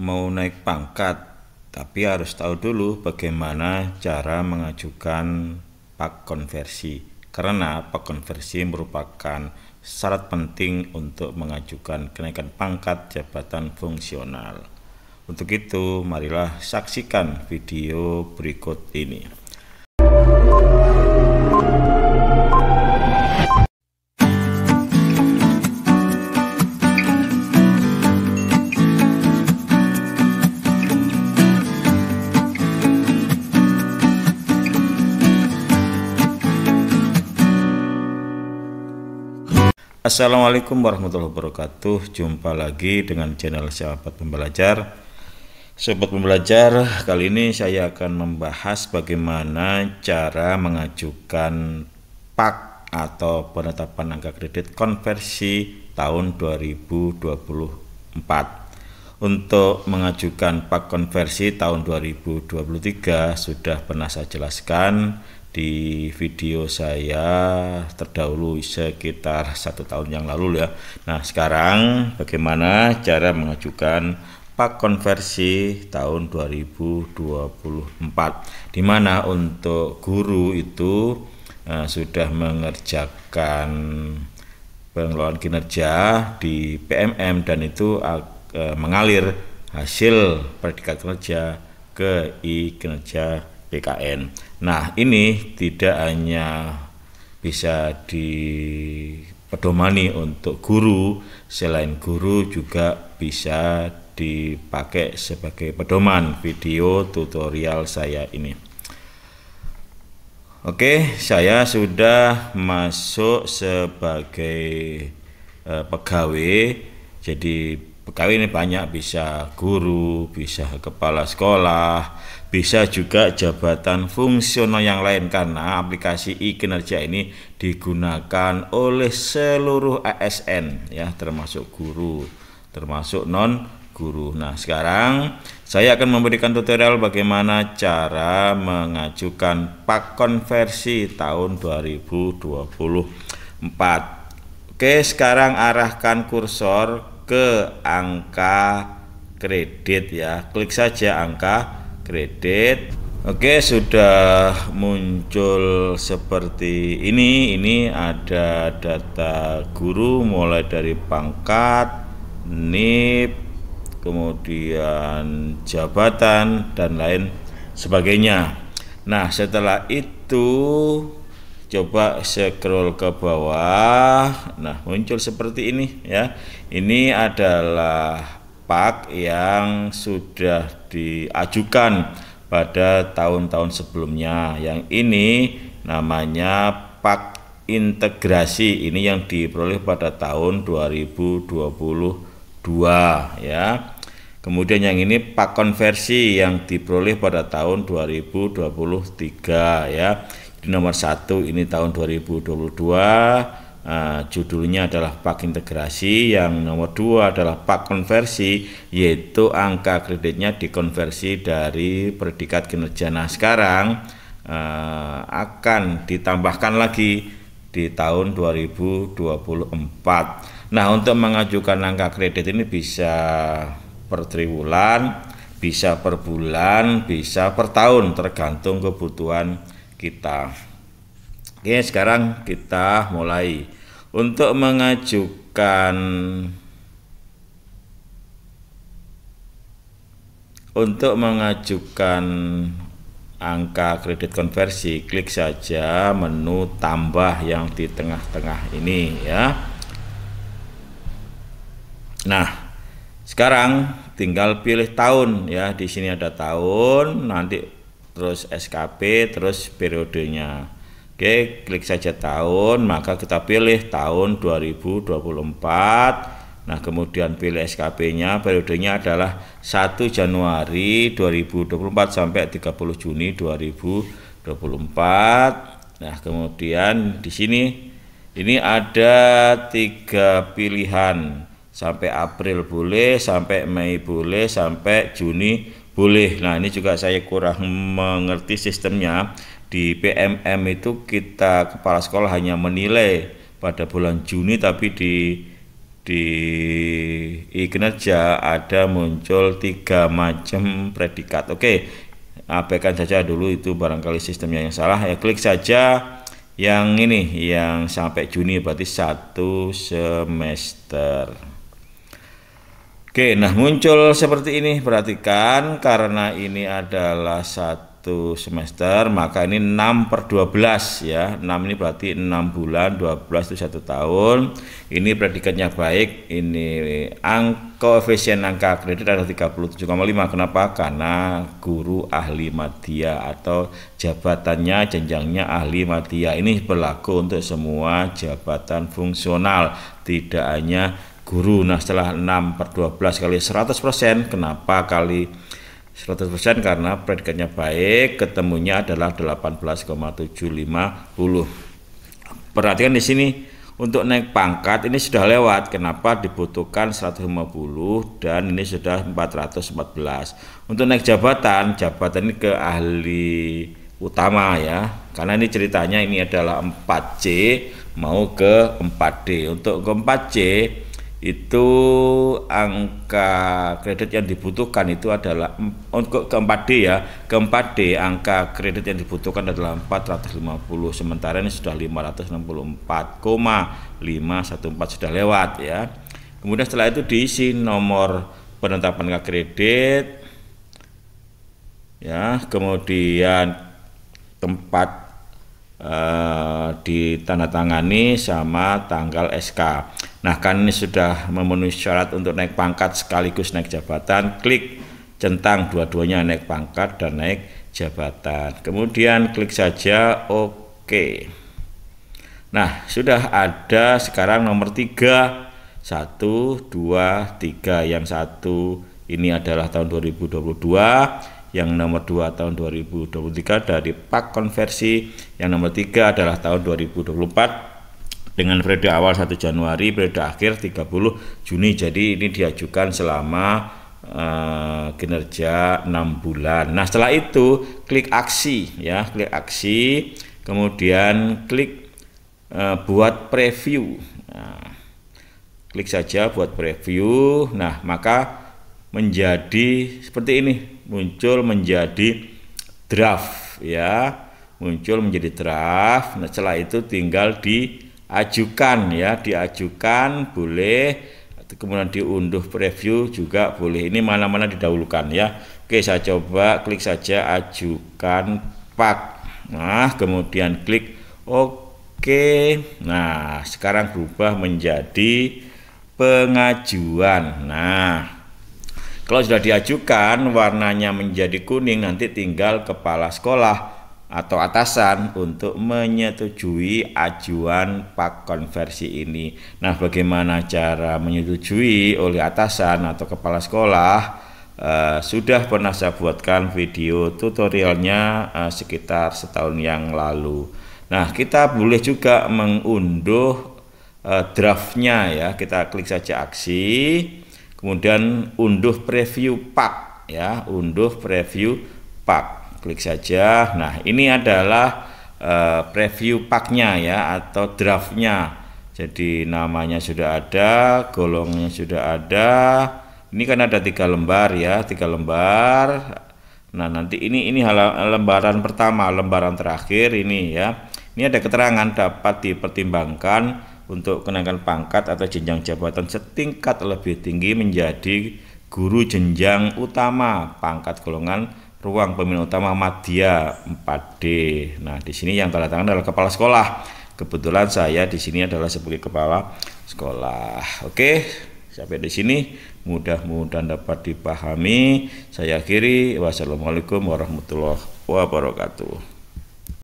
mau naik pangkat, tapi harus tahu dulu bagaimana cara mengajukan pak konversi. Karena pak konversi merupakan syarat penting untuk mengajukan kenaikan pangkat jabatan fungsional. Untuk itu, marilah saksikan video berikut ini. Assalamualaikum warahmatullahi wabarakatuh Jumpa lagi dengan channel sahabat pembelajar Sobat pembelajar Kali ini saya akan membahas Bagaimana cara mengajukan PAK Atau penetapan angka kredit konversi Tahun 2024 Untuk mengajukan PAK konversi tahun 2023 Sudah pernah saya jelaskan di video saya terdahulu sekitar satu tahun yang lalu ya. Nah sekarang bagaimana cara mengajukan pak konversi tahun 2024 di mana untuk guru itu eh, sudah mengerjakan pengelolaan kinerja di PMM dan itu eh, mengalir hasil predikat kinerja ke i kinerja PKN. Nah, ini tidak hanya bisa dipedomani untuk guru, selain guru juga bisa dipakai sebagai pedoman video tutorial saya ini. Oke, saya sudah masuk sebagai eh, pegawai, jadi pegawai ini banyak bisa guru, bisa kepala sekolah, bisa juga jabatan fungsional yang lain karena aplikasi e-kinerja ini digunakan oleh seluruh ASN ya termasuk guru, termasuk non guru. Nah, sekarang saya akan memberikan tutorial bagaimana cara mengajukan pak konversi tahun 2024. Oke, sekarang arahkan kursor ke angka kredit ya. Klik saja angka kredit. Oke, sudah muncul seperti ini. Ini ada data guru mulai dari pangkat, NIP, kemudian jabatan dan lain sebagainya. Nah, setelah itu coba scroll ke bawah nah muncul seperti ini ya ini adalah pak yang sudah diajukan pada tahun-tahun sebelumnya yang ini namanya pak integrasi ini yang diperoleh pada tahun 2022 ya kemudian yang ini pak konversi yang diperoleh pada tahun 2023 ya di nomor satu ini tahun 2022 uh, eh, judulnya adalah pak integrasi yang nomor dua adalah pak konversi yaitu angka kreditnya dikonversi dari predikat kinerja nah sekarang uh, eh, akan ditambahkan lagi di tahun 2024 nah untuk mengajukan angka kredit ini bisa per triwulan bisa per bulan bisa per tahun tergantung kebutuhan kita. Oke, sekarang kita mulai. Untuk mengajukan untuk mengajukan angka kredit konversi, klik saja menu tambah yang di tengah-tengah ini ya. Nah, sekarang tinggal pilih tahun ya. Di sini ada tahun, nanti terus SKP, terus periodenya. Oke, klik saja tahun, maka kita pilih tahun 2024. Nah, kemudian pilih SKP-nya, periodenya adalah 1 Januari 2024 sampai 30 Juni 2024. Nah, kemudian di sini ini ada tiga pilihan sampai April boleh, sampai Mei boleh, sampai Juni boleh. Nah, ini juga saya kurang mengerti sistemnya. Di PMM itu kita kepala sekolah hanya menilai pada bulan Juni tapi di di kinerja ada muncul tiga macam predikat. Oke, abaikan saja dulu itu barangkali sistemnya yang salah. Ya klik saja yang ini yang sampai Juni berarti satu semester. Oke, nah muncul seperti ini. Perhatikan karena ini adalah satu semester, maka ini 6 per 12 ya. 6 ini berarti 6 bulan, 12 itu satu tahun. Ini predikatnya baik, ini angka efisien angka kredit adalah 37,5. Kenapa? Karena guru ahli madya atau jabatannya jenjangnya ahli madya. Ini berlaku untuk semua jabatan fungsional, tidak hanya guru. Nah, setelah 6 per 12 kali 100%, kenapa kali 100% karena predikatnya baik, ketemunya adalah 18,750. Perhatikan di sini untuk naik pangkat ini sudah lewat. Kenapa dibutuhkan 150 dan ini sudah 414. Untuk naik jabatan, jabatan ini ke ahli utama ya. Karena ini ceritanya ini adalah 4C mau ke 4D. Untuk ke 4C itu angka kredit yang dibutuhkan itu adalah untuk oh, keempat D ya keempat D angka kredit yang dibutuhkan adalah 450 sementara ini sudah 564,514 sudah lewat ya kemudian setelah itu diisi nomor penetapan angka kredit ya kemudian tempat Eh, ditandatangani sama tanggal SK. Nah, kan ini sudah memenuhi syarat untuk naik pangkat sekaligus naik jabatan, klik centang dua-duanya naik pangkat dan naik jabatan. Kemudian klik saja oke. Nah, sudah ada sekarang nomor 3 1 2 3 yang satu ini adalah tahun 2022 yang nomor 2 tahun 2023 dari pak konversi yang nomor 3 adalah tahun 2024 dengan periode awal 1 Januari periode akhir 30 Juni jadi ini diajukan selama Uh, kinerja 6 bulan. Nah setelah itu klik aksi ya, klik aksi, kemudian klik uh, buat preview. Nah, klik saja buat preview. Nah maka menjadi seperti ini, muncul menjadi draft ya, muncul menjadi draft. Nah, setelah itu tinggal diajukan ya, diajukan boleh kemudian diunduh preview juga boleh. Ini mana-mana didahulukan ya. Oke, saya coba klik saja ajukan pak. Nah, kemudian klik oke. Nah, sekarang berubah menjadi pengajuan. Nah, kalau sudah diajukan warnanya menjadi kuning nanti tinggal kepala sekolah atau atasan untuk menyetujui ajuan pak konversi ini. Nah, bagaimana cara menyetujui oleh atasan atau kepala sekolah? Uh, sudah pernah saya buatkan video tutorialnya uh, sekitar setahun yang lalu. Nah, kita boleh juga mengunduh uh, draftnya ya. Kita klik saja aksi kemudian unduh preview pack ya unduh preview pack klik saja nah ini adalah uh, preview packnya ya atau draftnya jadi namanya sudah ada golongnya sudah ada ini kan ada tiga lembar ya tiga lembar nah nanti ini ini lembaran pertama lembaran terakhir ini ya ini ada keterangan dapat dipertimbangkan untuk kenaikan pangkat atau jenjang jabatan setingkat lebih tinggi menjadi guru jenjang utama pangkat golongan ruang pemimpin utama Madya 4D. Nah, di sini yang tanda tangan adalah kepala sekolah. Kebetulan saya di sini adalah sebagai kepala sekolah. Oke, sampai di sini mudah-mudahan dapat dipahami. Saya akhiri. Wassalamualaikum warahmatullahi wabarakatuh.